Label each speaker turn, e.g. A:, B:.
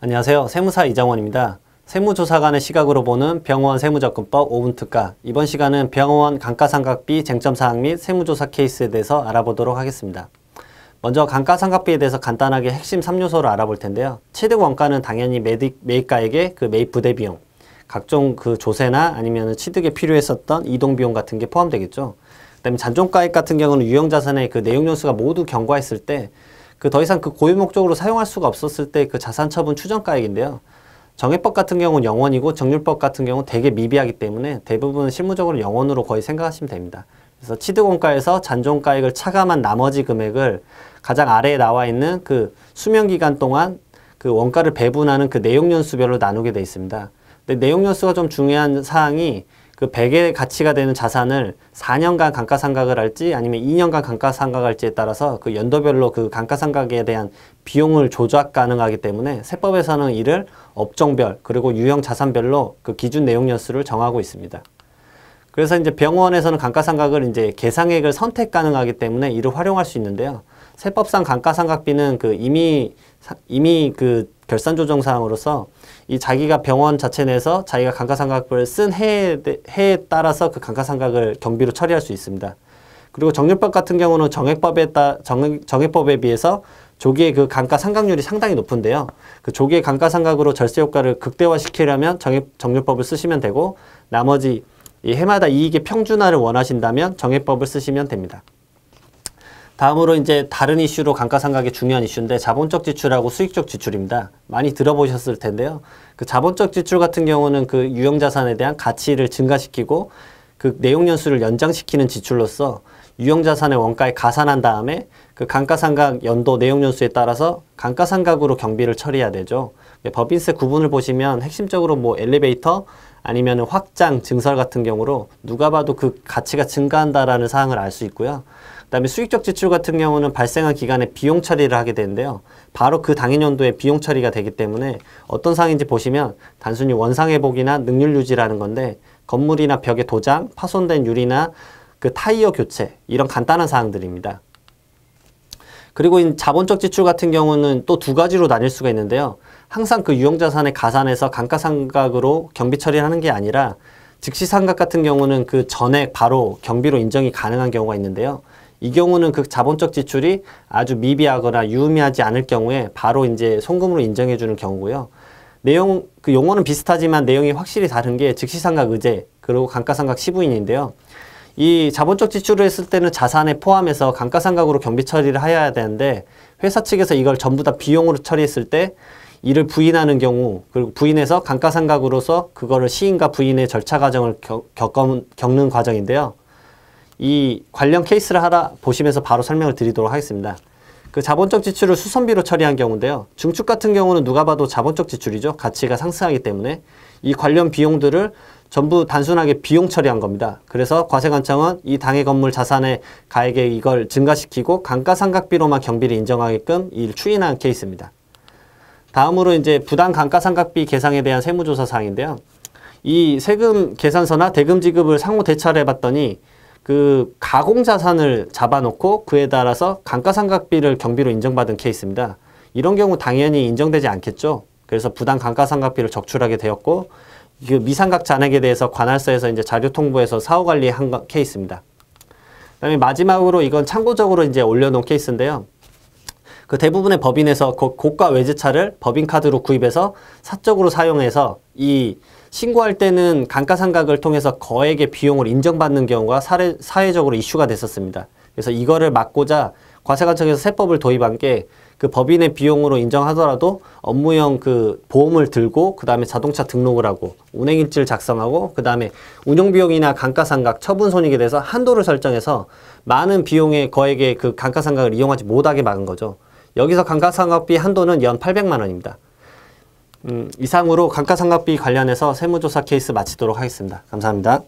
A: 안녕하세요. 세무사 이장원입니다. 세무조사관의 시각으로 보는 병원 세무접근법 5분 특가 이번 시간은 병원 감가상각비 쟁점사항 및 세무조사 케이스에 대해서 알아보도록 하겠습니다. 먼저 감가상각비에 대해서 간단하게 핵심 3요소를 알아볼 텐데요. 최대 원가는 당연히 매입, 매입가액의 그 매입 부대 비용, 각종 그 조세나 아니면 취득에 필요했었던 이동 비용 같은 게 포함되겠죠. 그다음에 잔존가액 같은 경우는 유형자산의 그 내용연수가 모두 경과했을 때 그더 이상 그 고유 목적으로 사용할 수가 없었을 때 그 자산 처분 추정가액인데요. 정액법 같은 경우는 0원이고 정률법 같은 경우는 되게 미비하기 때문에 대부분 실무적으로 0원으로 거의 생각하시면 됩니다. 그래서 취득원가에서 잔존가액을 차감한 나머지 금액을 가장 아래에 나와 있는 그 수명기간 동안 그 원가를 배분하는 그 내용연수별로 나누게 되어 있습니다. 근데 내용연수가 좀 중요한 사항이 그 100의 가치가 되는 자산을 4년간 감가상각을 할지 아니면 2년간 감가상각 할지에 따라서 그 연도별로 그 감가상각에 대한 비용을 조작 가능하기 때문에 세법에서는 이를 업종별 그리고 유형 자산별로 그 기준 내용 연수를 정하고 있습니다. 그래서 이제 병원에서는 감가상각을 이제 계상액을 선택 가능하기 때문에 이를 활용할 수 있는데요. 세법상 감가상각비는 그 이미 이미 그 결산 조정 사항으로서 이 자기가 병원 자체 내에서 자기가 감가상각을 쓴 해에, 해에 따라서 그 감가상각을 경비로 처리할 수 있습니다. 그리고 정률법 같은 경우는 정액법에 따 정, 정액법에 비해서 조기의 그 감가상각률이 상당히 높은데요. 그 조기의 감가상각으로 절세 효과를 극대화시키려면 정액 정률법을 쓰시면 되고 나머지 이 해마다 이익의 평준화를 원하신다면 정액법을 쓰시면 됩니다. 다음으로 이제 다른 이슈로 감가상각의 중요한 이슈인데 자본적 지출하고 수익적 지출입니다. 많이 들어보셨을 텐데요. 그 자본적 지출 같은 경우는 그 유형 자산에 대한 가치를 증가시키고 그 내용 연수를 연장시키는 지출로서 유형 자산의 원가에 가산한 다음에 그 감가상각 연도 내용 연수에 따라서 감가상각으로 경비를 처리해야 되죠. 예, 법인세 구분을 보시면 핵심적으로 뭐 엘리베이터 아니면 확장 증설 같은 경우로 누가 봐도 그 가치가 증가한다라는 사항을 알 수 있고요. 그다음에 수익적 지출 같은 경우는 발생한 기간에 비용 처리를 하게 되는데요. 바로 그 당해 년도에 비용 처리가 되기 때문에 어떤 상인지 보시면 단순히 원상 회복이나 능률 유지라는 건데 건물이나 벽에 도장, 파손된 유리나 그 타이어 교체 이런 간단한 사항들입니다. 그리고 자본적 지출 같은 경우는 또 두 가지로 나뉠 수가 있는데요. 항상 그 유형자산의 가산에서 감가상각으로 경비 처리하는 를게 아니라 즉시상각 같은 경우는 그 전액 바로 경비로 인정이 가능한 경우가 있는데요. 이 경우는 그 자본적 지출이 아주 미비하거나 유의미하지 않을 경우에 바로 이제 송금으로 인정해 주는 경우고요. 내용 그 용어는 비슷하지만 내용이 확실히 다른 게 즉시상각 의제 그리고 감가상각 시부인인데요. 이 자본적 지출을 했을 때는 자산에 포함해서 감가상각으로 경비 처리를 해야 되는데 회사 측에서 이걸 전부 다 비용으로 처리했을 때 이를 부인하는 경우 그리고 부인해서 감가상각으로서 그거를 시인과 부인의 절차 과정을 겪, 겪는 과정인데요. 이 관련 케이스를 하나 보시면서 바로 설명을 드리도록 하겠습니다. 그 자본적 지출을 수선비로 처리한 경우인데요. 증축 같은 경우는 누가 봐도 자본적 지출이죠. 가치가 상승하기 때문에 이 관련 비용들을 전부 단순하게 비용 처리한 겁니다. 그래서 과세관청은 이 당해 건물 자산의 가액에 이걸 증가시키고 감가상각비로만 경비를 인정하게끔 이를 추인한 케이스입니다. 다음으로 이제 부당 감가상각비 계상에 대한 세무조사 사항인데요. 이 세금 계산서나 대금 지급을 상호 대차를 해봤더니 그 가공자산을 잡아놓고 그에 따라서 감가상각비를 경비로 인정받은 케이스입니다. 이런 경우 당연히 인정되지 않겠죠. 그래서 부당 감가상각비를 적출하게 되었고 그 미상각 잔액에 대해서 관할서에서 이제 자료 통보해서 사후 관리한 케이스입니다. 그다음에 마지막으로 이건 참고적으로 이제 올려놓은 케이스인데요. 그 대부분의 법인에서 고가 외제차를 법인카드로 구입해서 사적으로 사용해서 이 신고할 때는 감가상각을 통해서 거액의 비용을 인정받는 경우가 사례, 사회적으로 이슈가 됐었습니다. 그래서 이거를 막고자 과세관청에서 세법을 도입한 게 그 법인의 비용으로 인정하더라도 업무용 그 보험을 들고 그 다음에 자동차 등록을 하고 운행일지를 작성하고 그 다음에 운용비용이나 감가상각, 처분손익에 대해서 한도를 설정해서 많은 비용의 거액의 그 감가상각을 이용하지 못하게 막은 거죠. 여기서 감가상각비 한도는 연 800만 원입니다. 음, 이상으로 감가상각비 관련해서 세무조사 케이스 마치도록 하겠습니다. 감사합니다.